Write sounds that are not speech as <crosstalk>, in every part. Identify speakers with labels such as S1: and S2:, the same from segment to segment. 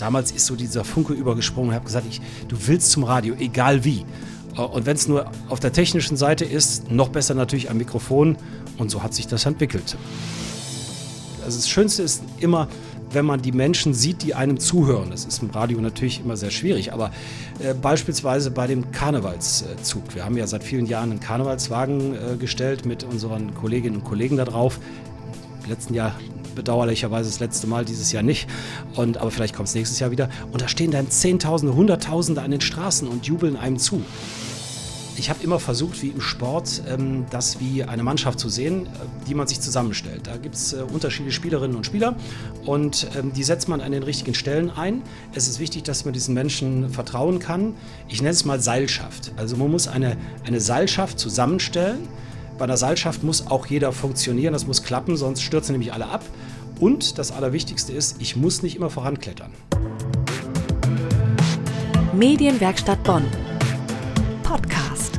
S1: damals ist so dieser Funke übergesprungen. Ich habe gesagt, ich, du willst zum Radio, egal wie. Äh, und wenn es nur auf der technischen Seite ist, noch besser natürlich am Mikrofon. Und so hat sich das entwickelt. Also das Schönste ist immer, wenn man die Menschen sieht, die einem zuhören. Das ist im Radio natürlich immer sehr schwierig, aber äh, beispielsweise bei dem Karnevalszug. Wir haben ja seit vielen Jahren einen Karnevalswagen äh, gestellt mit unseren Kolleginnen und Kollegen da drauf. Im letzten Jahr bedauerlicherweise das letzte Mal dieses Jahr nicht. Und, aber vielleicht kommt es nächstes Jahr wieder. Und da stehen dann Zehntausende, Hunderttausende an den Straßen und jubeln einem zu. Ich habe immer versucht, wie im Sport, ähm, das wie eine Mannschaft zu sehen, äh, die man sich zusammenstellt. Da gibt es äh, unterschiedliche Spielerinnen und Spieler und ähm, die setzt man an den richtigen Stellen ein. Es ist wichtig, dass man diesen Menschen vertrauen kann. Ich nenne es mal Seilschaft. Also man muss eine, eine Seilschaft zusammenstellen bei einer Seilschaft muss auch jeder funktionieren, das muss klappen, sonst stürzen nämlich alle ab. Und das Allerwichtigste ist, ich muss nicht immer voranklettern. Medienwerkstatt Bonn.
S2: Podcast.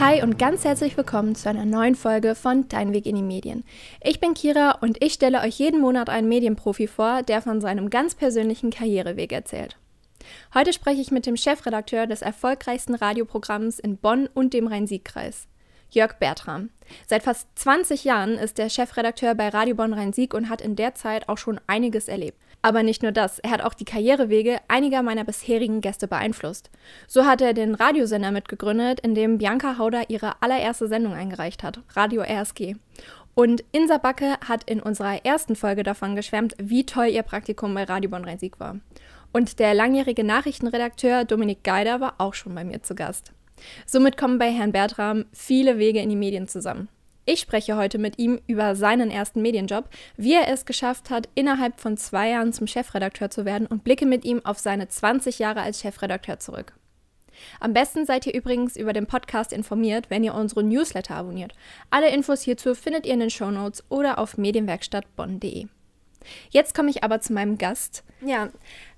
S2: Hi und ganz herzlich willkommen zu einer neuen Folge von Dein Weg in die Medien. Ich bin Kira und ich stelle euch jeden Monat einen Medienprofi vor, der von seinem ganz persönlichen Karriereweg erzählt. Heute spreche ich mit dem Chefredakteur des erfolgreichsten Radioprogramms in Bonn und dem Rhein-Sieg-Kreis. Jörg Bertram. Seit fast 20 Jahren ist er Chefredakteur bei Radio Bonn Rhein-Sieg und hat in der Zeit auch schon einiges erlebt. Aber nicht nur das, er hat auch die Karrierewege einiger meiner bisherigen Gäste beeinflusst. So hat er den Radiosender mitgegründet, in dem Bianca Hauder ihre allererste Sendung eingereicht hat, Radio RSG. Und Insa Backe hat in unserer ersten Folge davon geschwärmt, wie toll ihr Praktikum bei Radio Bonn Rhein-Sieg war. Und der langjährige Nachrichtenredakteur Dominik Geider war auch schon bei mir zu Gast. Somit kommen bei Herrn Bertram viele Wege in die Medien zusammen. Ich spreche heute mit ihm über seinen ersten Medienjob, wie er es geschafft hat, innerhalb von zwei Jahren zum Chefredakteur zu werden und blicke mit ihm auf seine 20 Jahre als Chefredakteur zurück. Am besten seid ihr übrigens über den Podcast informiert, wenn ihr unsere Newsletter abonniert. Alle Infos hierzu findet ihr in den Shownotes oder auf medienwerkstattbonn.de. Jetzt komme ich aber zu meinem Gast. Ja,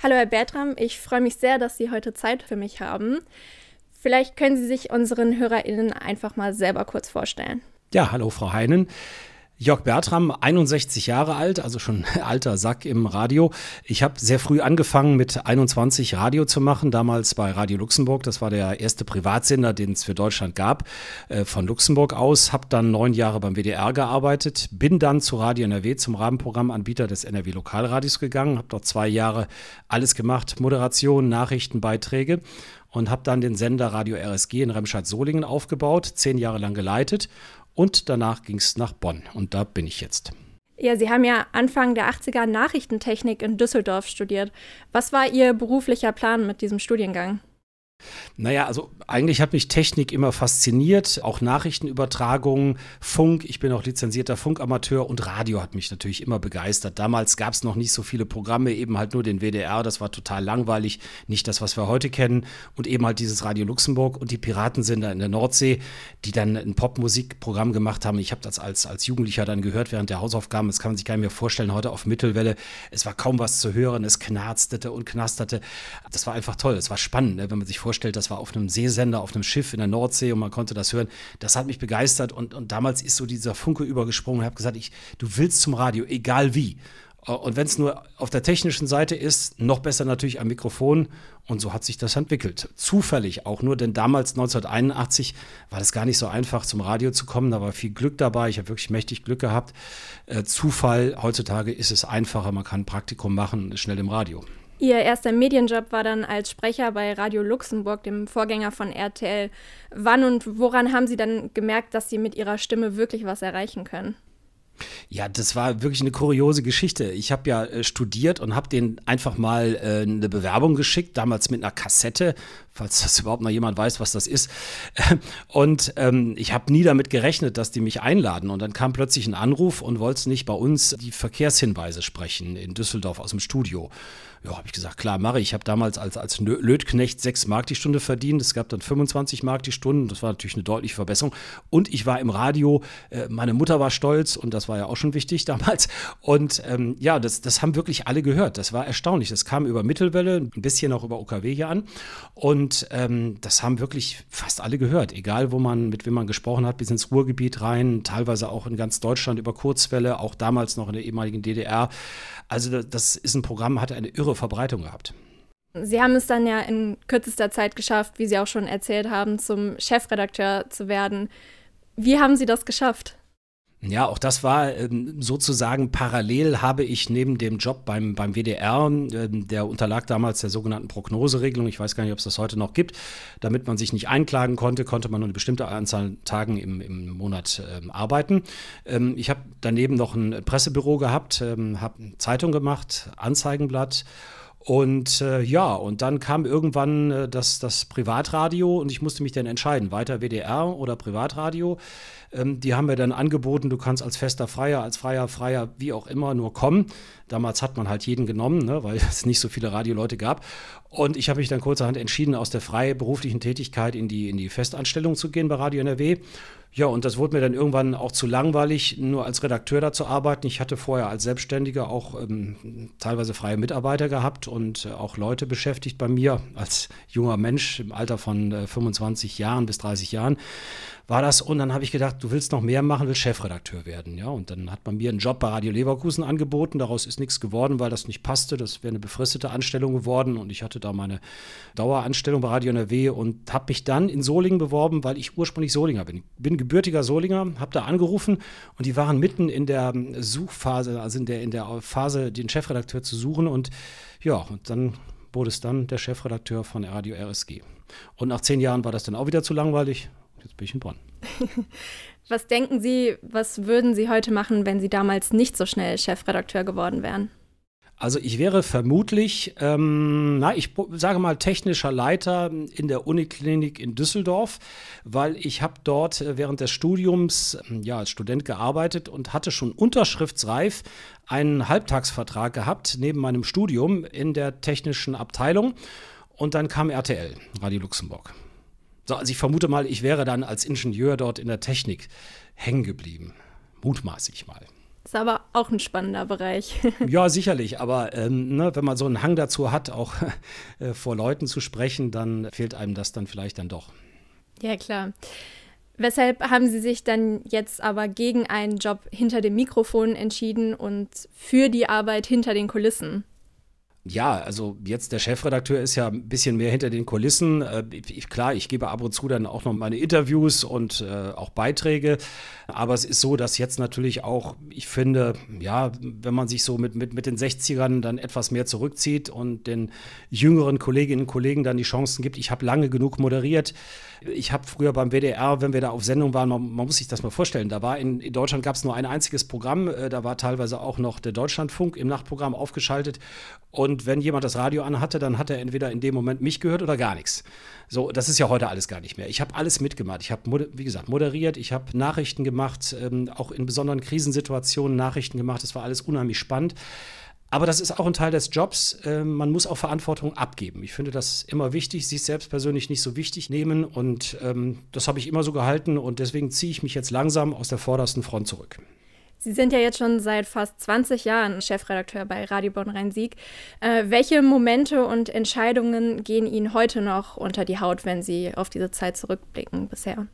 S2: hallo Herr Bertram, ich freue mich sehr, dass Sie heute Zeit für mich haben. Vielleicht können Sie sich unseren HörerInnen einfach mal selber kurz vorstellen.
S1: Ja, hallo Frau Heinen. Jörg Bertram, 61 Jahre alt, also schon <laughs> alter Sack im Radio. Ich habe sehr früh angefangen, mit 21 Radio zu machen, damals bei Radio Luxemburg. Das war der erste Privatsender, den es für Deutschland gab, äh, von Luxemburg aus. Habe dann neun Jahre beim WDR gearbeitet, bin dann zu Radio NRW, zum Rahmenprogrammanbieter des NRW Lokalradios gegangen, habe dort zwei Jahre alles gemacht, Moderation, Nachrichten, Beiträge und habe dann den Sender Radio RSG in Remscheid-Solingen aufgebaut, zehn Jahre lang geleitet und danach ging es nach Bonn und da bin ich jetzt.
S2: Ja, Sie haben ja Anfang der 80er Nachrichtentechnik in Düsseldorf studiert. Was war Ihr beruflicher Plan mit diesem Studiengang?
S1: Naja, also eigentlich hat mich Technik immer fasziniert, auch Nachrichtenübertragungen, Funk, ich bin auch lizenzierter Funkamateur und Radio hat mich natürlich immer begeistert. Damals gab es noch nicht so viele Programme, eben halt nur den WDR, das war total langweilig, nicht das, was wir heute kennen und eben halt dieses Radio Luxemburg und die Piratensender in der Nordsee, die dann ein Popmusikprogramm gemacht haben. Ich habe das als, als Jugendlicher dann gehört während der Hausaufgaben, das kann man sich gar nicht mehr vorstellen, heute auf Mittelwelle, es war kaum was zu hören, es knarztete und knasterte, das war einfach toll, es war spannend, ne, wenn man sich vorstellt, vorstellt, das war auf einem Seesender, auf einem Schiff in der Nordsee und man konnte das hören. Das hat mich begeistert und, und damals ist so dieser Funke übergesprungen und habe gesagt, ich, du willst zum Radio, egal wie. Äh, und wenn es nur auf der technischen Seite ist, noch besser natürlich am Mikrofon. Und so hat sich das entwickelt. Zufällig auch nur, denn damals 1981 war das gar nicht so einfach, zum Radio zu kommen. Da war viel Glück dabei. Ich habe wirklich mächtig Glück gehabt. Äh, Zufall, heutzutage ist es einfacher. Man kann ein Praktikum machen und ist schnell im Radio.
S2: Ihr erster Medienjob war dann als Sprecher bei Radio Luxemburg, dem Vorgänger von RTL. Wann und woran haben Sie dann gemerkt, dass Sie mit Ihrer Stimme wirklich was erreichen können?
S1: Ja, das war wirklich eine kuriose Geschichte. Ich habe ja äh, studiert und habe denen einfach mal äh, eine Bewerbung geschickt, damals mit einer Kassette, falls das <laughs> überhaupt noch jemand weiß, was das ist. <laughs> Und ähm, ich habe nie damit gerechnet, dass die mich einladen. Und dann kam plötzlich ein Anruf und wollte nicht bei uns die Verkehrshinweise sprechen in Düsseldorf aus dem Studio. Ja, habe ich gesagt, klar, mache ich. Ich habe damals als, als Lötknecht 6 Mark die Stunde verdient. Es gab dann 25 Mark die Stunde. Das war natürlich eine deutliche Verbesserung. Und ich war im Radio. Äh, meine Mutter war stolz und das war ja auch schon wichtig <laughs> damals. Und ähm, ja, das, das haben wirklich alle gehört. Das war erstaunlich. Das kam über Mittelwelle, ein bisschen auch über OKW hier an. Und ähm, das haben wirklich fast alle gehört. Egal, wo man, mit wem man gesprochen hat, bis ins Ruhrgebiet rein, teilweise auch in ganz Deutschland über Kurzwelle, auch damals noch in der ehemaligen DDR. Also das ist ein Programm, hat eine irre irre Verbreitung gehabt.
S2: Sie haben es dann ja in kürzester Zeit geschafft, wie Sie auch schon erzählt haben, zum Chefredakteur zu werden. Wie haben Sie das geschafft?
S1: Ja, auch das war ähm, sozusagen parallel habe ich neben dem Job beim, beim WDR, ähm, der unterlag damals der sogenannten Prognoseregelung, ich weiß gar nicht, ob es das heute noch gibt, damit man sich nicht einklagen konnte, konnte man nur eine bestimmte Anzahl Tagen im, im Monat ähm, arbeiten. ich habe daneben noch ein Pressebüro gehabt, habe Zeitung gemacht, Anzeigenblatt und äh, ja, und dann kam irgendwann äh, das, das Privatradio und ich musste mich dann entscheiden, weiter WDR oder Privatradio. Ähm, die haben mir dann angeboten, du kannst als fester Freier, als freier Freier, wie auch immer, nur kommen. Damals hat man halt jeden genommen, ne, weil <laughs> es nicht so viele Radioleute gab. Und ich habe mich dann kurzerhand entschieden, aus der freiberuflichen Tätigkeit in die, in die Festanstellung zu gehen bei Radio NRW ja, und das wurde mir dann irgendwann auch zu langweilig, nur als Redakteur da zu arbeiten. Ich hatte vorher als Selbstständiger auch ähm, teilweise freie Mitarbeiter gehabt und äh, auch Leute beschäftigt bei mir als junger Mensch im Alter von äh, 25 Jahren bis 30 Jahren war das. Und dann habe ich gedacht, du willst noch mehr machen, willst Chefredakteur werden. Ja, und dann hat man mir einen Job bei Radio Leverkusen angeboten. Daraus ist nichts geworden, weil das nicht passte. Das wäre eine befristete Anstellung geworden. Und ich hatte da meine Daueranstellung bei Radio NRW und habe mich dann in Solingen beworben, weil ich ursprünglich Solinger bin. Bin gebürtiger Solinger, habe da angerufen und die waren mitten in der ähm, Suchphase, also in der, in der Phase, den Chefredakteur zu suchen. Und ja, und dann wurde es dann der Chefredakteur von Radio RSG. Und nach zehn Jahren war das dann auch wieder zu langweilig jetzt bin ich in Bonn. <laughs>
S2: was denken Sie, was würden Sie heute machen, wenn Sie damals nicht so schnell Chefredakteur geworden wären?
S1: Also ich wäre vermutlich, ähm, na, ich sage mal technischer Leiter in der Uniklinik in Düsseldorf, weil ich habe dort äh, während des Studiums ähm, ja als Student gearbeitet und hatte schon unterschriftsreif einen Halbtagsvertrag gehabt neben meinem Studium in der technischen Abteilung und dann kam RTL, Radio Luxemburg. So, also ich vermute mal, ich wäre dann als Ingenieur dort in der Technik hängen geblieben. Mutmaß ich mal.
S2: Ist aber auch ein spannender Bereich. <laughs>
S1: ja, sicherlich. Aber ähm, ne, wenn man so einen Hang dazu hat, auch <laughs> äh, vor Leuten zu sprechen, dann fehlt einem das dann vielleicht dann doch.
S2: Ja, klar. Weshalb haben Sie sich dann jetzt aber gegen einen Job hinter dem Mikrofon entschieden und für die Arbeit hinter den Kulissen?
S1: ja, also jetzt der Chefredakteur ist ja ein bisschen mehr hinter den Kulissen. Äh, ich, klar, ich gebe ab und zu dann auch noch meine Interviews und äh, auch Beiträge. Aber es ist so, dass jetzt natürlich auch, ich finde, ja, wenn man sich so mit, mit, mit den 60ern dann etwas mehr zurückzieht und den jüngeren Kolleginnen und Kollegen dann die Chancen gibt, ich habe lange genug moderiert ich habe früher beim WDR, wenn wir da auf Sendung waren, man, man muss sich das mal vorstellen, da war in, in Deutschland gab es nur ein einziges Programm, äh, da war teilweise auch noch der Deutschlandfunk im Nachtprogramm aufgeschaltet und wenn jemand das Radio anhatte, dann hat er entweder in dem Moment mich gehört oder gar nichts. So, das ist ja heute alles gar nicht mehr. Ich habe alles mitgemacht. Ich habe, wie gesagt, moderiert, ich habe Nachrichten gemacht, ähm, auch in besonderen Krisensituationen Nachrichten gemacht. Das war alles unheimlich spannend. Aber das ist auch ein Teil des Jobs. Ähm, man muss auch Verantwortung abgeben. Ich finde das immer wichtig, sich selbst persönlich nicht so wichtig nehmen. Und ähm, das habe ich immer so gehalten. Und deswegen ziehe ich mich jetzt langsam aus der vordersten Front zurück.
S2: Sie sind ja jetzt schon seit fast 20 Jahren Chefredakteur bei Radio Bonn-Rhein-Sieg. Äh, welche Momente und Entscheidungen gehen Ihnen heute noch unter die Haut, wenn Sie auf diese Zeit zurückblicken bisher?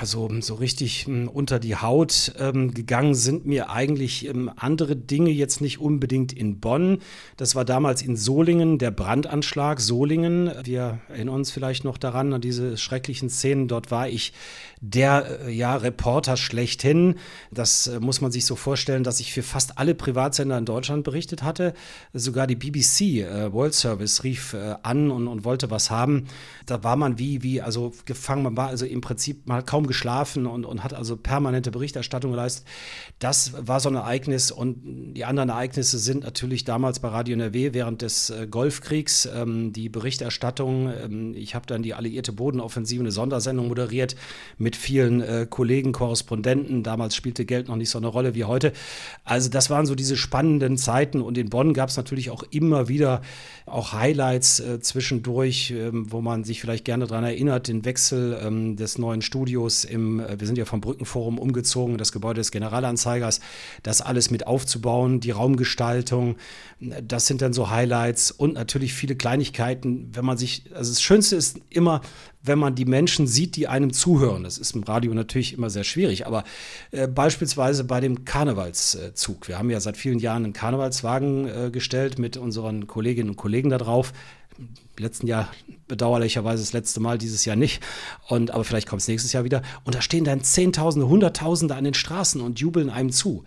S1: also so richtig hm, unter die Haut ähm, gegangen sind mir eigentlich ähm, andere Dinge jetzt nicht unbedingt in Bonn. Das war damals in Solingen der Brandanschlag Solingen. Wir erinnern uns vielleicht noch daran an diese schrecklichen Szenen. Dort war ich der äh, ja Reporter schlechthin. Das äh, muss man sich so vorstellen, dass ich für fast alle Privatsender in Deutschland berichtet hatte. Sogar die BBC äh, World Service rief äh, an und, und wollte was haben. Da war man wie wie also gefangen. Man war also im Prinzip mal kaum kaum geschlafen und, und hat also permanente Berichterstattung geleistet. Das war so ein Ereignis und die anderen Ereignisse sind natürlich damals bei Radio NRW während des äh, Golfkriegs ähm, die Berichterstattung. Ähm, ich habe dann die alliierte Bodenoffensive, eine Sondersendung moderiert mit vielen äh, Kollegen, Korrespondenten. Damals spielte Geld noch nicht so eine Rolle wie heute. Also das waren so diese spannenden Zeiten und in Bonn gab es natürlich auch immer wieder auch Highlights äh, zwischendurch, ähm, wo man sich vielleicht gerne daran erinnert, den Wechsel ähm, des neuen Studios Fotos im, äh, wir sind ja vom Brückenforum umgezogen, das Gebäude des Generalanzeigers, das alles mit aufzubauen, die Raumgestaltung, das sind dann so Highlights und natürlich viele Kleinigkeiten, wenn man sich, also das Schönste ist immer, wenn man die Menschen sieht, die einem zuhören. Das ist im Radio natürlich immer sehr schwierig, aber äh, beispielsweise bei dem Karnevalszug. Wir haben ja seit vielen Jahren einen Karnevalswagen äh, gestellt mit unseren Kolleginnen und Kollegen da drauf im letzten Jahr bedauerlicherweise das letzte Mal, dieses Jahr nicht. Und, aber vielleicht kommt es nächstes Jahr wieder. Und da stehen dann Zehntausende, Hunderttausende an den Straßen und jubeln einem zu.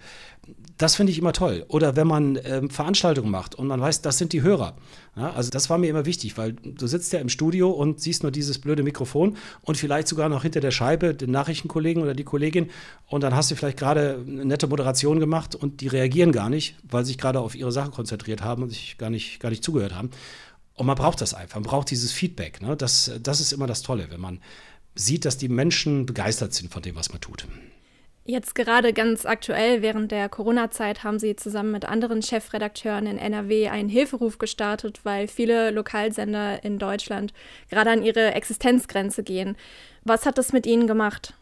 S1: Das finde ich immer toll. Oder wenn man ähm, Veranstaltungen macht und man weiß, das sind die Hörer. Ja, also das war mir immer wichtig, weil du sitzt ja im Studio und siehst nur dieses blöde Mikrofon und vielleicht sogar noch hinter der Scheibe den Nachrichtenkollegen oder die Kollegin und dann hast du vielleicht gerade eine nette Moderation gemacht und die reagieren gar nicht, weil sie sich gerade auf ihre Sache konzentriert haben und sich gar nicht, gar nicht zugehört haben. Und man braucht das einfach, man braucht dieses Feedback. Ne? Das, das ist immer das Tolle, wenn man sieht, dass die Menschen begeistert sind von dem, was man tut.
S2: Jetzt gerade ganz aktuell während der Corona-Zeit haben Sie zusammen mit anderen Chefredakteuren in NRW einen Hilferuf gestartet, weil viele Lokalsender in Deutschland gerade an ihre Existenzgrenze gehen. Was hat das mit Ihnen gemacht?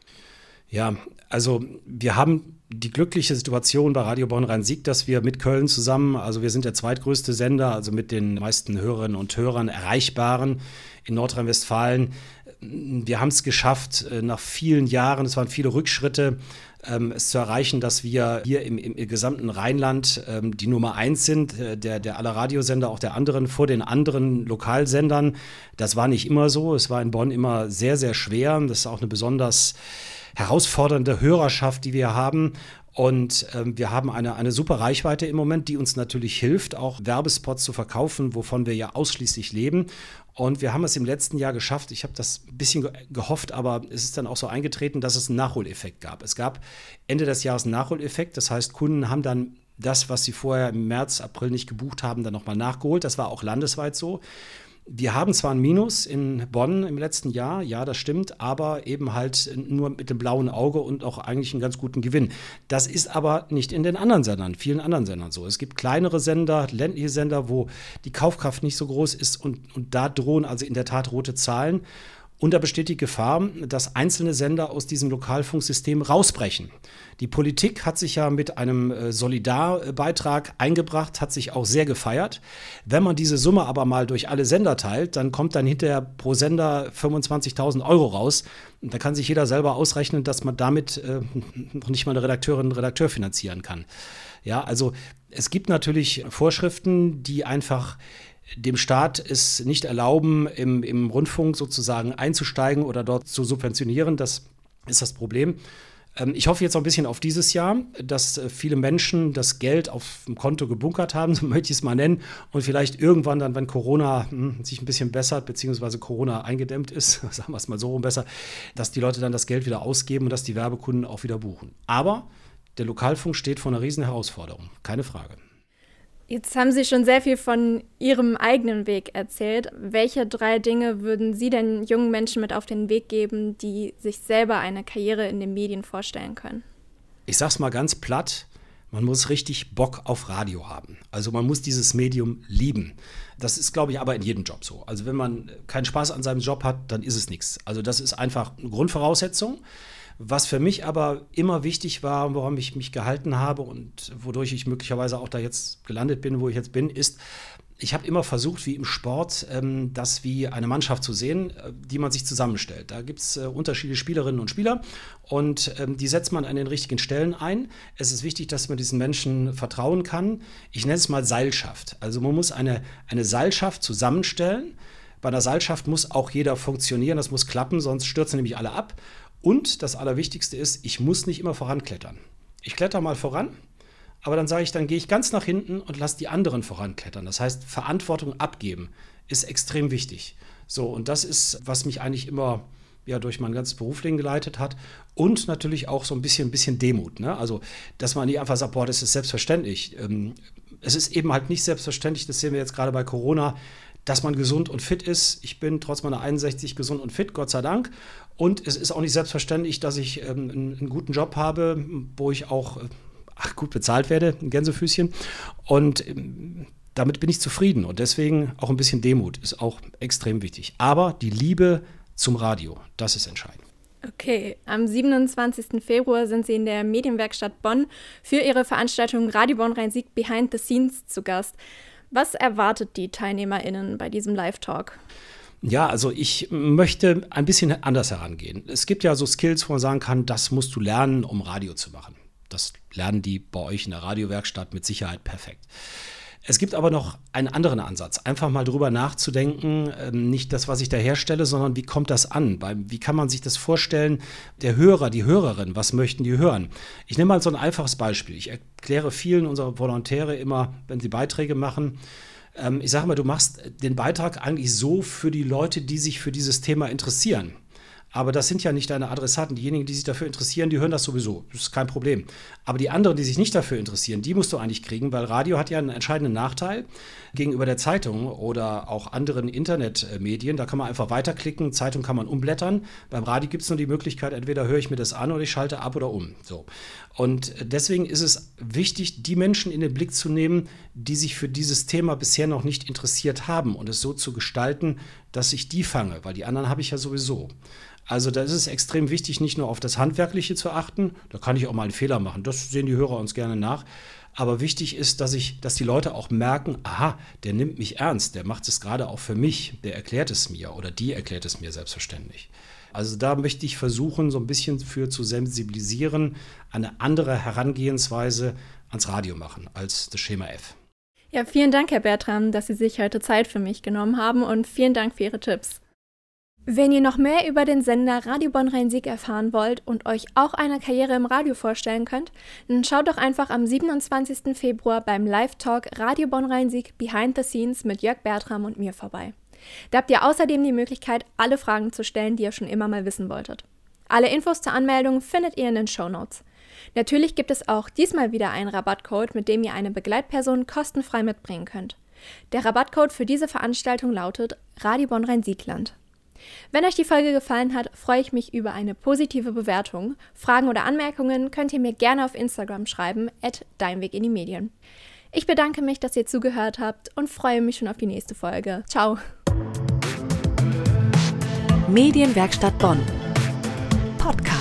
S1: Ja, also wir haben die glückliche Situation bei Radio Bonn Rhein-Sieg, dass wir mit Köln zusammen, also wir sind der zweitgrößte Sender, also mit den meisten Hörerinnen und Hörern erreichbaren in Nordrhein-Westfalen. Wir haben es geschafft, äh, nach vielen Jahren, es waren viele Rückschritte, ähm, es zu erreichen, dass wir hier im, im, gesamten Rheinland ähm, die Nummer eins sind, äh, der, der aller Radiosender, auch der anderen, vor den anderen Lokalsendern. Das war nicht immer so. Es war in Bonn immer sehr, sehr schwer. Das ist auch eine besonders herausfordernde Hörerschaft, die wir haben. Und ähm, wir haben eine, eine super Reichweite im Moment, die uns natürlich hilft, auch Werbespots zu verkaufen, wovon wir ja ausschließlich leben. Und wir haben es im letzten Jahr geschafft. Ich habe das ein bisschen gehofft, aber es ist dann auch so eingetreten, dass es einen Nachholeffekt gab. Es gab Ende des Jahres einen Nachholeffekt. Das heißt, Kunden haben dann das, was sie vorher im März, April nicht gebucht haben, dann nochmal nachgeholt. Das war auch landesweit so wir haben zwar ein Minus in Bonn im letzten Jahr, ja, das stimmt, aber eben halt nur mit dem blauen Auge und auch eigentlich einen ganz guten Gewinn. Das ist aber nicht in den anderen Sendern, vielen anderen Sendern so. Es gibt kleinere Sender, ländliche Sender, wo die Kaufkraft nicht so groß ist und, und da drohen also in der Tat rote Zahlen. Und da besteht die Gefahr, dass einzelne Sender aus diesem Lokalfunksystem rausbrechen. Die Politik hat sich ja mit einem äh, Solidarbeitrag eingebracht, hat sich auch sehr gefeiert. Wenn man diese Summe aber mal durch alle Sender teilt, dann kommt dann hinterher pro Sender 25.000 Euro raus. Und da kann sich jeder selber ausrechnen, dass man damit äh, noch nicht mal eine Redakteurin, einen Redakteur finanzieren kann. Ja, also es gibt natürlich Vorschriften, die einfach dem Staat es nicht erlauben, im, im Rundfunk sozusagen einzusteigen oder dort zu subventionieren. Das ist das Problem. Ähm, ich hoffe jetzt noch ein bisschen auf dieses Jahr, dass äh, viele Menschen das Geld auf dem Konto gebunkert haben, <laughs> so möchte ich es mal nennen, und vielleicht irgendwann dann, wenn Corona hm, sich ein bisschen bessert, beziehungsweise Corona eingedämmt ist, <laughs> sagen wir es mal so rum besser, dass die Leute dann das Geld wieder ausgeben und dass die Werbekunden auch wieder buchen. Aber der Lokalfunk steht vor einer riesen Herausforderung, keine Frage.
S2: Jetzt haben Sie schon sehr viel von Ihrem eigenen Weg erzählt. Welche drei Dinge würden Sie denn jungen Menschen mit auf den Weg geben, die sich selber eine Karriere in den Medien vorstellen können?
S1: Ich sag's mal ganz platt. Man muss richtig Bock auf Radio haben. Also man muss dieses Medium lieben. Das ist, glaube ich, aber in jedem Job so. Also wenn man keinen Spaß an seinem Job hat, dann ist es nichts. Also das ist einfach eine Grundvoraussetzung. Was für mich aber immer wichtig war und woran ich mich gehalten habe und wodurch ich möglicherweise auch da jetzt gelandet bin, wo ich jetzt bin, ist, ich habe immer versucht, wie im Sport, ähm, das wie eine Mannschaft zu sehen, äh, die man sich zusammenstellt. Da gibt es äh, unterschiedliche Spielerinnen und Spieler und ähm, die setzt man an den richtigen Stellen ein. Es ist wichtig, dass man diesen Menschen vertrauen kann. Ich nenne es mal Seilschaft. Also man muss eine, eine Seilschaft zusammenstellen. Bei einer Seilschaft muss auch jeder funktionieren, das muss klappen, sonst stürzen nämlich alle ab. Und das Allerwichtigste ist, ich muss nicht immer voranklettern. Ich kletter mal voran, aber dann sage ich, dann gehe ich ganz nach hinten und lasse die anderen voranklettern. Das heißt, Verantwortung abgeben ist extrem wichtig. So, und das ist, was mich eigentlich immer ja durch mein ganzes Berufsleben geleitet hat und natürlich auch so ein bisschen, ein bisschen Demut. Ne? Also, dass man nicht einfach sagt, boah, das ist selbstverständlich. Ähm, es ist eben halt nicht selbstverständlich, das sehen wir jetzt gerade bei Corona, dass man gesund und fit ist. Ich bin trotz meiner 61 gesund und fit, Gott sei Dank. Und es ist auch nicht selbstverständlich, dass ich ähm, einen, einen, guten Job habe, wo ich auch äh, ach, gut bezahlt werde, ein Gänsefüßchen. Und ähm, damit bin ich zufrieden. Und deswegen auch ein bisschen Demut ist auch extrem wichtig. Aber die Liebe zum Radio, das ist entscheidend.
S2: Okay, am 27. Februar sind Sie in der Medienwerkstatt Bonn für Ihre Veranstaltung Radio Bonn Rhein-Sieg Behind the Scenes zu Gast. Was erwartet die TeilnehmerInnen bei diesem Live-Talk?
S1: Ja, also ich möchte ein bisschen anders herangehen. Es gibt ja so Skills, wo man sagen kann, das musst du lernen, um Radio zu machen. Das lernen die bei euch in der Radiowerkstatt mit Sicherheit perfekt. Es gibt aber noch einen anderen Ansatz, einfach mal drüber nachzudenken, ähm, nicht das, was ich da herstelle, sondern wie kommt das an? Wie kann man sich das vorstellen, der Hörer, die Hörerin, was möchten die hören? Ich nehme mal so ein einfaches Beispiel. Ich erkläre vielen unserer Volontäre immer, wenn sie Beiträge machen, ähm, ich sage mal, du machst den Beitrag eigentlich so für die Leute, die sich für dieses Thema interessieren. Aber das sind ja nicht deine Adressaten. Diejenigen, die sich dafür interessieren, die hören das sowieso. Das ist kein Problem. Aber die anderen, die sich nicht dafür interessieren, die musst du eigentlich kriegen, weil Radio hat ja einen entscheidenden Nachteil gegenüber der Zeitung oder auch anderen Internetmedien. Da kann man einfach weiterklicken, Zeitung kann man umblättern. Beim Radio gibt es nur die Möglichkeit, entweder höre ich mir das an oder ich schalte ab oder um. So. Und deswegen ist es wichtig, die Menschen in den Blick zu nehmen, die sich für dieses Thema bisher noch nicht interessiert haben und es so zu gestalten, dass ich die fange, weil die anderen habe ich ja sowieso. Also da ist es extrem wichtig, nicht nur auf das Handwerkliche zu achten, da kann ich auch mal einen Fehler machen, das sehen die Hörer uns gerne nach. Aber wichtig ist, dass ich, dass die Leute auch merken, aha, der nimmt mich ernst, der macht es gerade auch für mich, der erklärt es mir oder die erklärt es mir selbstverständlich. Also da möchte ich versuchen, so ein bisschen für zu sensibilisieren, eine andere Herangehensweise ans Radio machen als das Schema F.
S2: Ja, vielen Dank, Herr Bertram, dass Sie sich heute Zeit für mich genommen haben und vielen Dank für Ihre Tipps. Wenn ihr noch mehr über den Sender Radio Bonn Rhein-Sieg erfahren wollt und euch auch eine Karriere im Radio vorstellen könnt, dann schaut doch einfach am 27. Februar beim Live-Talk Radio Bonn Rhein-Sieg Behind the Scenes mit Jörg Bertram und mir vorbei. Da habt ihr außerdem die Möglichkeit, alle Fragen zu stellen, die ihr schon immer mal wissen wolltet. Alle Infos zur Anmeldung findet ihr in den Show Notes. Natürlich gibt es auch diesmal wieder einen Rabattcode, mit dem ihr eine Begleitperson kostenfrei mitbringen könnt. Der Rabattcode für diese Veranstaltung lautet Radibon Rhein-Siegland. Wenn euch die Folge gefallen hat, freue ich mich über eine positive Bewertung. Fragen oder Anmerkungen könnt ihr mir gerne auf Instagram schreiben, at deinweg in die Medien. Ich bedanke mich, dass ihr zugehört habt und freue mich schon auf die nächste Folge. Ciao! Medienwerkstatt Bonn Podcast